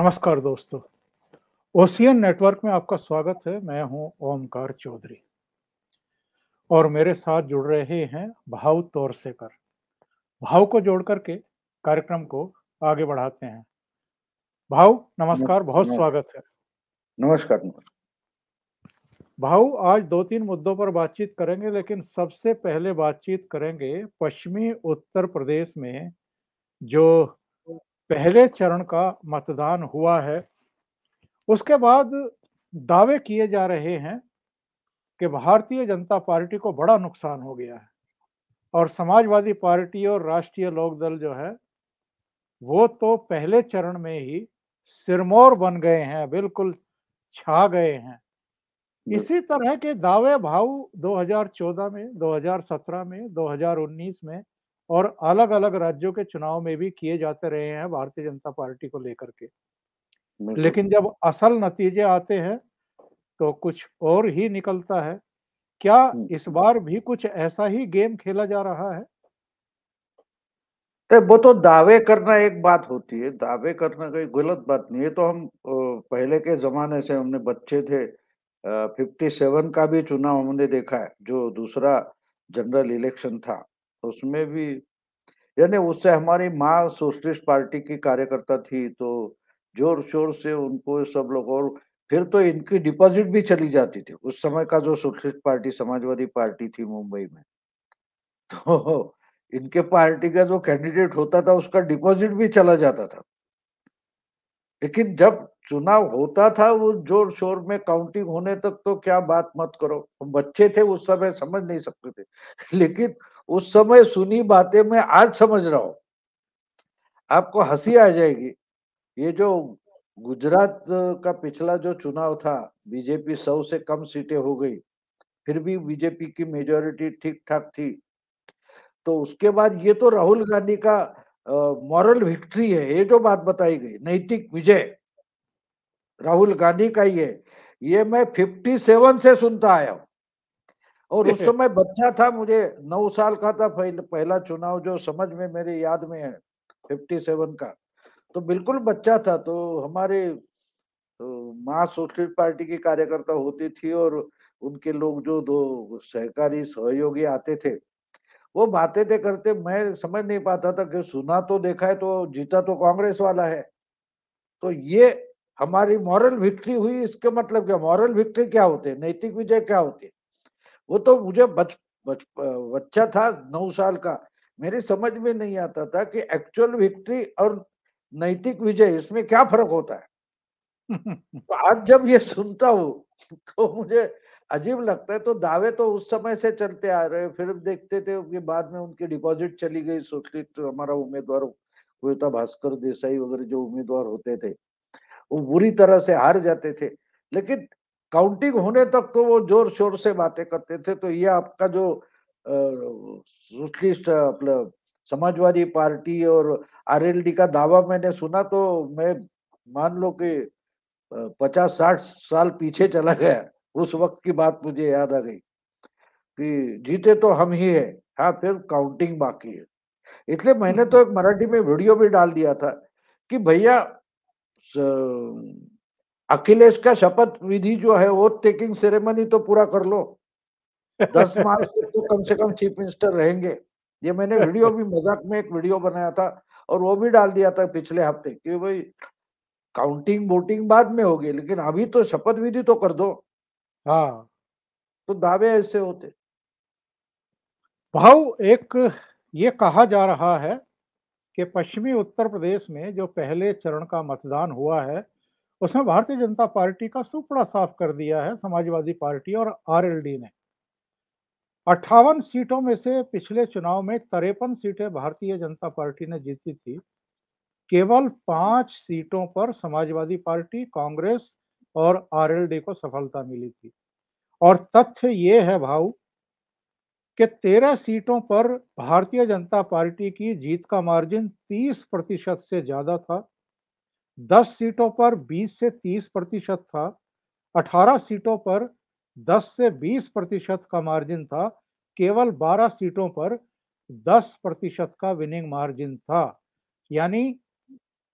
नमस्कार दोस्तों ocean network में आपका स्वागत है मैं हूं ओमकार चौधरी और मेरे साथ जुड़ रहे हैं भाव तौर से कर भाव को जोड़ करके कार्यक्रम को आगे बढ़ाते हैं भाव नमस्कार बहुत स्वागत है नमस्कार भाव आज दो तीन मुद्दों पर बातचीत करेंगे लेकिन सबसे पहले बातचीत करेंगे पश्चिमी उत्तर प्रदेश में जो पहले चरण का मतदान हुआ है उसके बाद दावे किए जा रहे हैं कि भारतीय जनता पार्टी को बड़ा नुकसान हो गया है और समाजवादी पार्टी और राष्ट्रीय लोकदल जो है वो तो पहले चरण में ही सिरमौर बन गए हैं बिल्कुल छा गए हैं इसी तरह के दावे भाव 2014 में 2017 में 2019 में और अलग अलग राज्यों के चुनाव में भी किए जाते रहे हैं भारतीय जनता पार्टी को लेकर के लेकिन जब असल नतीजे आते हैं तो कुछ और ही निकलता है क्या इस बार भी कुछ ऐसा ही गेम खेला जा रहा है वो तो दावे करना एक बात होती है दावे करना कोई गलत बात नहीं है तो हम पहले के जमाने से हमने बच्चे थे फिफ्टी सेवन का भी चुनाव हमने देखा है जो दूसरा जनरल इलेक्शन था उसमें भी यानी उससे हमारी माँ सोशलिस्ट पार्टी की कार्यकर्ता थी तो जोर शोर से उनको सब लोग और फिर तो इनकी डिपॉजिट भी चली जाती थी उस समय का जो सोशलिस्ट पार्टी समाजवादी पार्टी थी मुंबई में तो इनके पार्टी का जो कैंडिडेट होता था उसका डिपॉजिट भी चला जाता था लेकिन जब चुनाव होता था वो जोर शोर में काउंटिंग होने तक तो क्या बात मत करो बच्चे थे उस समय समझ नहीं सकते थे लेकिन उस समय सुनी बातें मैं आज समझ रहा हूं आपको हंसी आ जाएगी ये जो गुजरात का पिछला जो चुनाव था बीजेपी सौ से कम सीटें हो गई फिर भी बीजेपी की मेजोरिटी ठीक ठाक थी तो उसके बाद ये तो राहुल गांधी का मॉरल विक्ट्री है ये जो बात बताई गई नैतिक विजय राहुल गांधी का ये ये मैं 57 से सुनता आया हूँ और उस समय बच्चा था मुझे नौ साल का था पहला चुनाव जो समझ में मेरे याद में है फिफ्टी सेवन का तो बिल्कुल बच्चा था तो हमारे तो माँ सोशलिस्ट पार्टी की कार्यकर्ता होती थी और उनके लोग जो दो सहकारी सहयोगी आते थे वो बातें थे करते मैं समझ नहीं पाता था कि सुना तो देखा है तो जीता तो कांग्रेस वाला है तो ये हमारी मॉरल विक्ट्री हुई इसके मतलब क्या मॉरल विक्ट्री क्या होते नैतिक विजय क्या होते वो तो मुझे बच बच बच्चा था नौ साल का मेरी समझ में नहीं आता था कि एक्चुअल विक्ट्री और नैतिक विजय इसमें क्या फर्क होता है तो आज जब ये सुनता हूँ तो मुझे अजीब लगता है तो दावे तो उस समय से चलते आ रहे फिर देखते थे उनके बाद में उनकी डिपॉजिट चली गई सोशलिस्ट हमारा उम्मीदवार कोयता भास्कर देसाई वगैरह जो उम्मीदवार होते थे वो बुरी तरह से हार जाते थे लेकिन काउंटिंग होने तक तो वो जोर शोर से बातें करते थे तो ये आपका जो सोशलिस्ट अपना समाजवादी पार्टी और आरएलडी का दावा मैंने सुना तो मैं मान लो कि पचास साठ साल पीछे चला गया उस वक्त की बात मुझे याद आ गई कि जीते तो हम ही है हाँ फिर काउंटिंग बाकी है इसलिए मैंने तो एक मराठी में वीडियो भी डाल दिया था कि भैया अखिलेश का शपथ विधि जो है वो टेकिंग सेरेमनी तो पूरा कर लो दस मार्च तक तो कम से कम चीफ मिनिस्टर रहेंगे ये मैंने वीडियो भी मजाक में एक वीडियो बनाया था और वो भी डाल दिया था पिछले हफ्ते कि भाई काउंटिंग वोटिंग बाद में होगी लेकिन अभी तो शपथ विधि तो कर दो हाँ तो दावे ऐसे होते भाव एक ये कहा जा रहा है कि पश्चिमी उत्तर प्रदेश में जो पहले चरण का मतदान हुआ है उसमें भारतीय जनता पार्टी का सुपड़ा साफ कर दिया है समाजवादी पार्टी और आरएलडी ने अट्ठावन सीटों में से पिछले चुनाव में तिरपन सीटें भारतीय जनता पार्टी ने जीती थी केवल पांच सीटों पर समाजवादी पार्टी कांग्रेस और आरएलडी को सफलता मिली थी और तथ्य ये है भाऊ कि तेरह सीटों पर भारतीय जनता पार्टी की जीत का मार्जिन तीस प्रतिशत से ज्यादा था दस सीटों पर बीस से तीस प्रतिशत था अठारह सीटों पर दस से बीस प्रतिशत का मार्जिन था केवल बारह सीटों पर दस प्रतिशत का विनिंग मार्जिन था यानी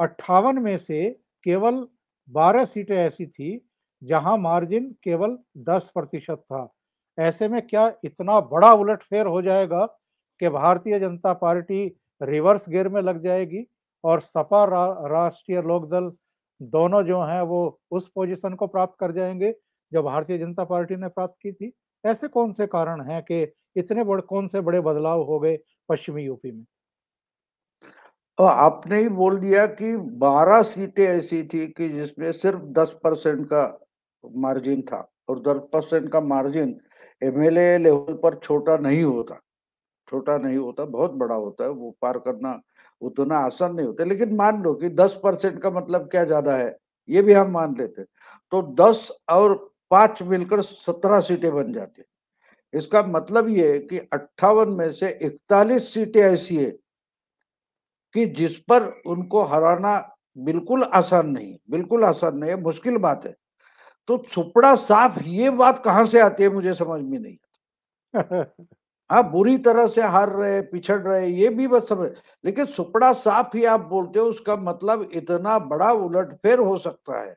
अट्ठावन में से केवल बारह सीटें ऐसी थी जहां मार्जिन केवल दस प्रतिशत था ऐसे में क्या इतना बड़ा उलटफेर हो जाएगा कि भारतीय जनता पार्टी रिवर्स गियर में लग जाएगी और सपा रा, राष्ट्रीय लोकदल दोनों जो हैं वो उस पोजीशन को प्राप्त कर जाएंगे जो भारतीय जनता पार्टी ने प्राप्त की थी ऐसे कौन से कारण हैं कि इतने बड़े कौन से बड़े बदलाव हो गए पश्चिमी यूपी में तो आपने ही बोल दिया कि 12 सीटें ऐसी थी कि जिसमें सिर्फ 10 परसेंट का मार्जिन था और 10 परसेंट का मार्जिन एमएलए लेवल पर छोटा नहीं होता छोटा नहीं होता बहुत बड़ा होता है वो पार करना उतना आसान नहीं होता लेकिन मान लो कि 10 परसेंट का मतलब क्या ज्यादा है ये भी हम मान लेते तो 10 और 5 मिलकर 17 सीटें बन जाती इसका मतलब ये कि अट्ठावन में से इकतालीस सीटें ऐसी है कि जिस पर उनको हराना बिल्कुल आसान नहीं बिल्कुल आसान नहीं है मुश्किल बात है तो छुपड़ा साफ ये बात कहां से आती है मुझे समझ में नहीं आती हाँ बुरी तरह से हार रहे पिछड़ रहे ये भी बस समझ लेकिन सुपड़ा साफ ही आप बोलते हो उसका मतलब इतना बड़ा उलटफेर हो सकता है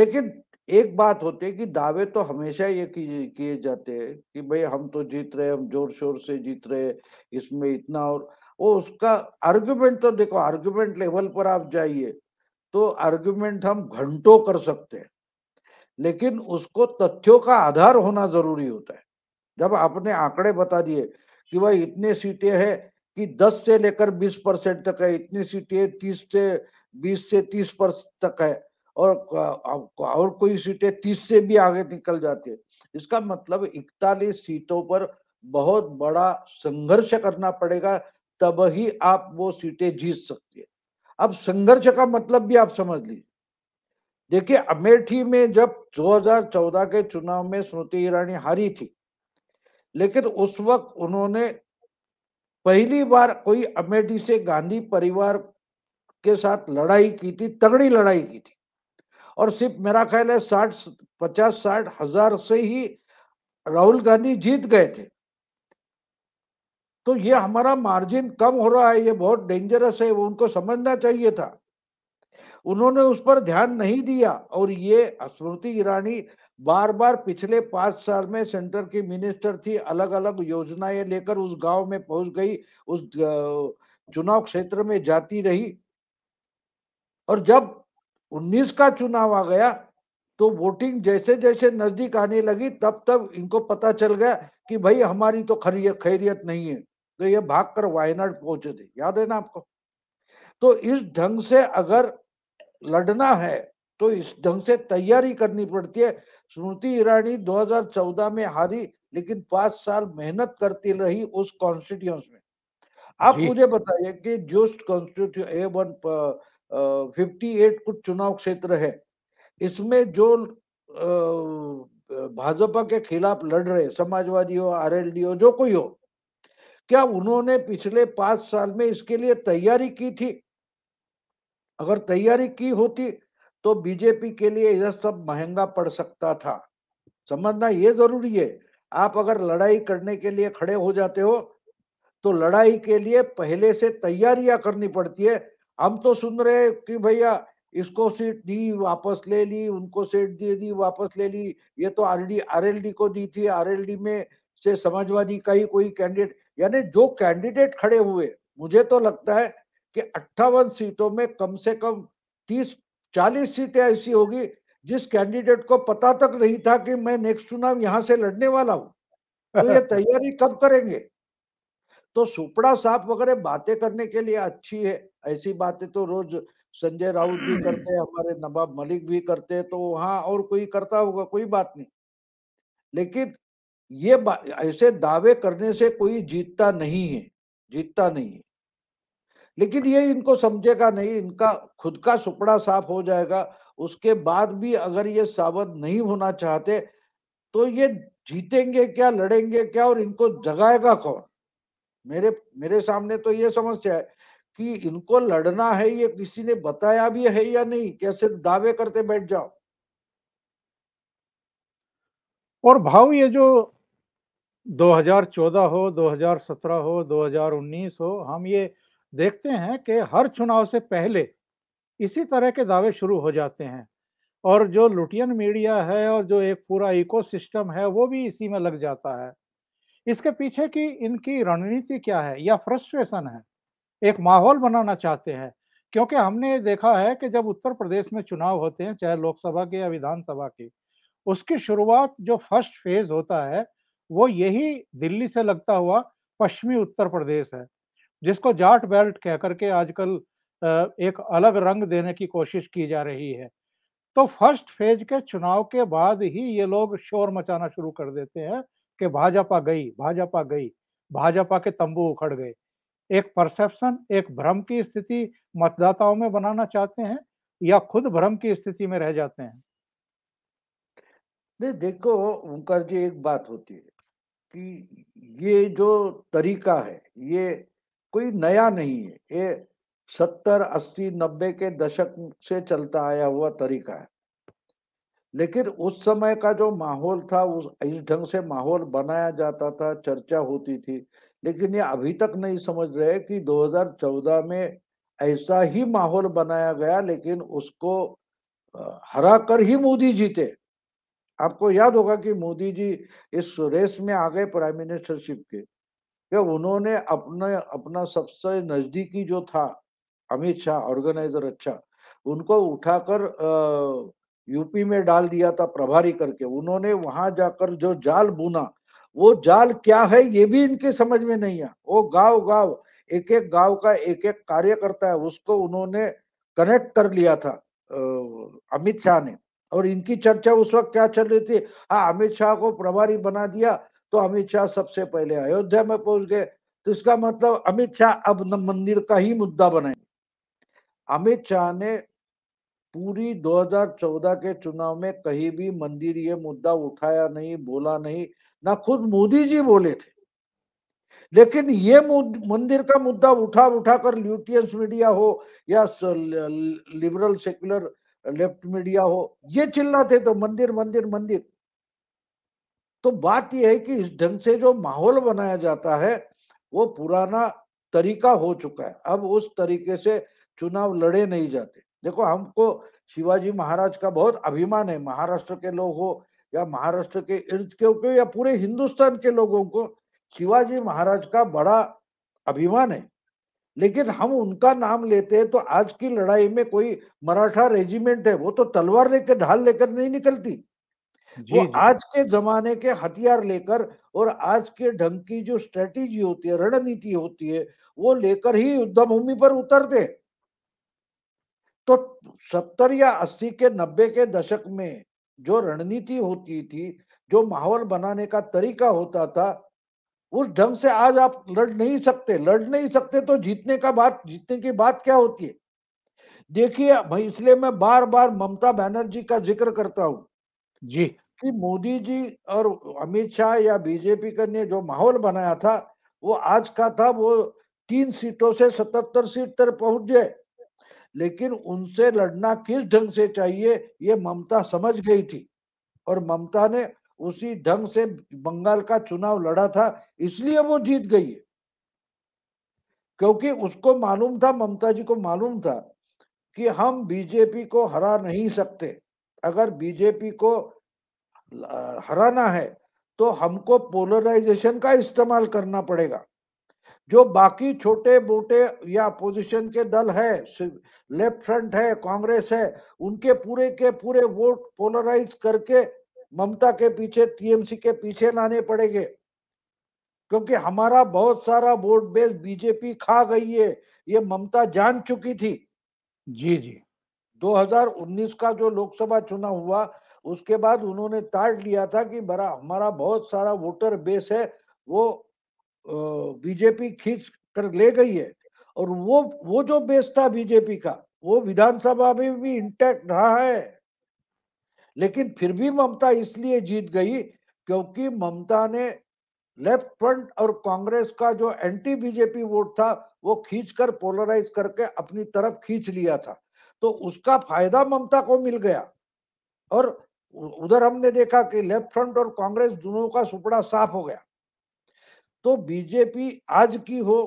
लेकिन एक बात होती है कि दावे तो हमेशा ये किए जाते हैं कि भाई हम तो जीत रहे हम जोर शोर से जीत रहे इसमें इतना और वो उसका आर्ग्यूमेंट तो देखो आर्ग्यूमेंट लेवल पर आप जाइए तो आर्ग्यूमेंट हम घंटों कर सकते हैं लेकिन उसको तथ्यों का आधार होना जरूरी होता है जब आपने आंकड़े बता दिए कि भाई इतने सीटें हैं कि 10 से लेकर 20 परसेंट तक है इतनी सीटें 30 से 20 से 30 परसेंट तक है और और कोई सीटें 30 से भी आगे निकल जाती है इसका मतलब इकतालीस सीटों पर बहुत बड़ा संघर्ष करना पड़ेगा तब ही आप वो सीटें जीत सकते हैं अब संघर्ष का मतलब भी आप समझ लीजिए देखिए अमेठी में जब 2014 के चुनाव में स्मृति ईरानी हारी थी लेकिन उस वक्त उन्होंने पहली बार कोई अमेठी से गांधी परिवार के साथ लड़ाई की थी तगड़ी लड़ाई की थी और सिर्फ मेरा ख्याल है साठ पचास साठ हजार से ही राहुल गांधी जीत गए थे तो ये हमारा मार्जिन कम हो रहा है ये बहुत डेंजरस है वो उनको समझना चाहिए था उन्होंने उस पर ध्यान नहीं दिया और ये स्मृति ईरानी बार बार पिछले पांच साल में सेंटर की मिनिस्टर थी अलग अलग योजनाएं लेकर उस गांव में पहुंच गई उस चुनाव क्षेत्र में जाती रही और जब 19 का चुनाव आ गया तो वोटिंग जैसे जैसे नजदीक आने लगी तब तब इनको पता चल गया कि भाई हमारी तो खैरियत नहीं है तो ये भागकर वायनाड पहुंचे थे याद है ना आपको तो इस ढंग से अगर लड़ना है तो इस ढंग से तैयारी करनी पड़ती है स्मृति ईरानी 2014 में हारी लेकिन पांच साल मेहनत करती रही उस कॉन्स्टिट्यूंस में आप मुझे बताइए कि जो कॉन्स्टिट्यू ए वन फिफ्टी एट कुछ चुनाव क्षेत्र है इसमें जो भाजपा के खिलाफ लड़ रहे समाजवादी हो आर हो जो कोई हो क्या उन्होंने पिछले पांच साल में इसके लिए तैयारी की थी अगर तैयारी की होती तो बीजेपी के लिए यह सब महंगा पड़ सकता था समझना ये जरूरी है आप अगर लड़ाई करने के लिए खड़े हो जाते हो तो लड़ाई के लिए पहले से तैयारियां करनी पड़ती है हम तो सुन रहे कि भैया इसको सीट दी वापस ले ली उनको सीट दे दी वापस ले ली ये तो आरएलडी आरएलडी को दी थी आरएलडी में से समाजवादी का ही कोई कैंडिडेट यानी जो कैंडिडेट खड़े हुए मुझे तो लगता है कि अट्ठावन सीटों में कम से कम तीस चालीस सीटें ऐसी होगी जिस कैंडिडेट को पता तक नहीं था कि मैं नेक्स्ट चुनाव यहां से लड़ने वाला हूँ तो ये तैयारी कब करेंगे तो सुपड़ा साफ वगैरह बातें करने के लिए अच्छी है ऐसी बातें तो रोज संजय राउत भी करते हैं हमारे नवाब मलिक भी करते हैं तो वहां और कोई करता होगा कोई बात नहीं लेकिन ये ऐसे दावे करने से कोई जीतता नहीं है जीतता नहीं है लेकिन ये इनको समझेगा नहीं इनका खुद का सुपड़ा साफ हो जाएगा उसके बाद भी अगर ये सावध नहीं होना चाहते तो ये जीतेंगे क्या लड़ेंगे क्या और इनको जगाएगा कौन मेरे मेरे सामने तो ये समस्या है कि इनको लड़ना है ये किसी ने बताया भी है या नहीं क्या सिर्फ दावे करते बैठ जाओ और भाव ये जो 2014 हो 2017 हो 2019 हो हम ये देखते हैं कि हर चुनाव से पहले इसी तरह के दावे शुरू हो जाते हैं और जो लुटियन मीडिया है और जो एक पूरा इकोसिस्टम है वो भी इसी में लग जाता है इसके पीछे की इनकी रणनीति क्या है या फ्रस्ट्रेशन है एक माहौल बनाना चाहते हैं क्योंकि हमने ये देखा है कि जब उत्तर प्रदेश में चुनाव होते हैं चाहे लोकसभा के या विधानसभा के उसकी शुरुआत जो फर्स्ट फेज होता है वो यही दिल्ली से लगता हुआ पश्चिमी उत्तर प्रदेश है जिसको जाट बेल्ट कह करके आजकल एक अलग रंग देने की कोशिश की जा रही है तो फर्स्ट फेज के चुनाव के बाद ही ये लोग शोर मचाना शुरू कर देते हैं कि भाजपा गई भाजपा गई भाजपा के तंबू उखड़ गए एक परसेप्शन एक भ्रम की स्थिति मतदाताओं में बनाना चाहते हैं या खुद भ्रम की स्थिति में रह जाते हैं देखो ओंकार जी एक बात होती है कि ये जो तरीका है ये कोई नया नहीं है ये सत्तर अस्सी नब्बे के दशक से चलता आया हुआ तरीका है लेकिन उस समय का जो माहौल था उस इस ढंग से माहौल बनाया जाता था चर्चा होती थी लेकिन ये अभी तक नहीं समझ रहे कि 2014 में ऐसा ही माहौल बनाया गया लेकिन उसको हरा कर ही मोदी जीते आपको याद होगा कि मोदी जी इस रेस में आ गए प्राइम मिनिस्टरशिप के क्या उन्होंने अपने अपना सबसे नजदीकी जो था अमित शाह ऑर्गेनाइजर अच्छा उनको उठाकर यूपी में डाल दिया था प्रभारी करके उन्होंने वहां जाकर जो जाल बुना वो जाल क्या है ये भी इनके समझ में नहीं है वो गांव गांव एक एक गांव का एक एक कार्यकर्ता है उसको उन्होंने कनेक्ट कर लिया था अमित शाह ने और इनकी चर्चा उस वक्त क्या चल रही थी हाँ अमित शाह को प्रभारी बना दिया तो अमित शाह सबसे पहले अयोध्या में पहुंच गए तो इसका मतलब अमित शाह अब मंदिर का ही मुद्दा बनाए अमित शाह ने पूरी 2014 के चुनाव में कहीं भी मंदिर ये मुद्दा उठाया नहीं बोला नहीं ना खुद मोदी जी बोले थे लेकिन ये मंदिर का मुद्दा उठा उठा कर ल्यूटियंस मीडिया हो या लिबरल सेक्युलर लेफ्ट मीडिया हो ये चिल्लाते तो मंदिर मंदिर मंदिर तो बात यह है कि इस ढंग से जो माहौल बनाया जाता है वो पुराना तरीका हो चुका है अब उस तरीके से चुनाव लड़े नहीं जाते देखो हमको शिवाजी महाराज का बहुत अभिमान है महाराष्ट्र के लोग हो या महाराष्ट्र के इर्द के या पूरे हिंदुस्तान के लोगों को शिवाजी महाराज का बड़ा अभिमान है लेकिन हम उनका नाम लेते हैं तो आज की लड़ाई में कोई मराठा रेजिमेंट है वो तो तलवार लेकर ढाल लेकर नहीं निकलती वो जी। आज के जमाने के हथियार लेकर और आज के ढंग की जो स्ट्रेटेजी होती है रणनीति होती है वो लेकर ही युद्धभूमि पर उतरते तो सत्तर या अस्सी के नब्बे के दशक में जो रणनीति होती थी जो माहौल बनाने का तरीका होता था उस ढंग से आज आप लड़ नहीं सकते लड़ नहीं सकते तो जीतने का बात जीतने की बात क्या होती है देखिए भाई इसलिए मैं बार बार ममता बनर्जी का जिक्र करता हूँ जी कि मोदी जी और अमित शाह या बीजेपी का ने जो माहौल बनाया था वो आज का था वो तीन सीटों से सतहत्तर सीट तक पहुंच गए लेकिन उनसे लड़ना किस ढंग से चाहिए ये ममता समझ गई थी और ममता ने उसी ढंग से बंगाल का चुनाव लड़ा था इसलिए वो जीत गई है क्योंकि उसको मालूम था ममता जी को मालूम था कि हम बीजेपी को हरा नहीं सकते अगर बीजेपी को हराना है तो हमको पोलराइजेशन का इस्तेमाल करना पड़ेगा जो बाकी छोटे मोटे या अपोजिशन के दल है लेफ्ट फ्रंट है कांग्रेस है उनके पूरे के पूरे वोट पोलराइज करके ममता के पीछे टीएमसी के पीछे लाने पड़ेंगे क्योंकि हमारा बहुत सारा वोट बेस बीजेपी खा गई है ये ममता जान चुकी थी जी जी 2019 का जो लोकसभा चुनाव हुआ उसके बाद उन्होंने ताड़ लिया था कि बड़ा हमारा बहुत सारा वोटर बेस है वो बीजेपी खींच कर ले गई है और वो वो जो बेस था बीजेपी का वो विधानसभा में भी इंटैक्ट रहा है लेकिन फिर भी ममता इसलिए जीत गई क्योंकि ममता ने लेफ्ट फ्रंट और कांग्रेस का जो एंटी बीजेपी वोट था वो खींचकर पोलराइज करके अपनी तरफ खींच लिया था तो उसका फायदा ममता को मिल गया और उधर हमने देखा कि लेफ्ट फ्रंट और कांग्रेस दोनों का सुपड़ा साफ हो गया तो बीजेपी आज की हो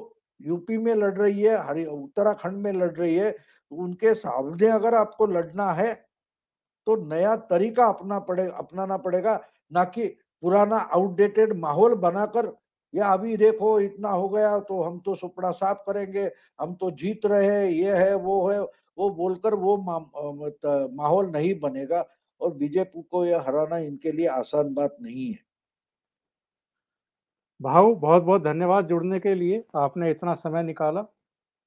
यूपी में लड़ रही है उत्तराखंड में लड़ रही है तो उनके सामने अगर आपको लड़ना है तो नया तरीका अपना पड़े अपनाना पड़ेगा ना कि पुराना आउटडेटेड माहौल बनाकर या अभी देखो इतना हो गया तो हम तो सुपड़ा साफ करेंगे हम तो जीत रहे हैं ये है वो है वो बोलकर वो माहौल नहीं बनेगा और बीजेपी को यह हराना इनके लिए आसान बात नहीं है भाव बहुत बहुत धन्यवाद जुड़ने के लिए आपने इतना समय निकाला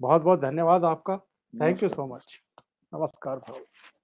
बहुत बहुत धन्यवाद आपका थैंक यू सो मच नमस्कार भाव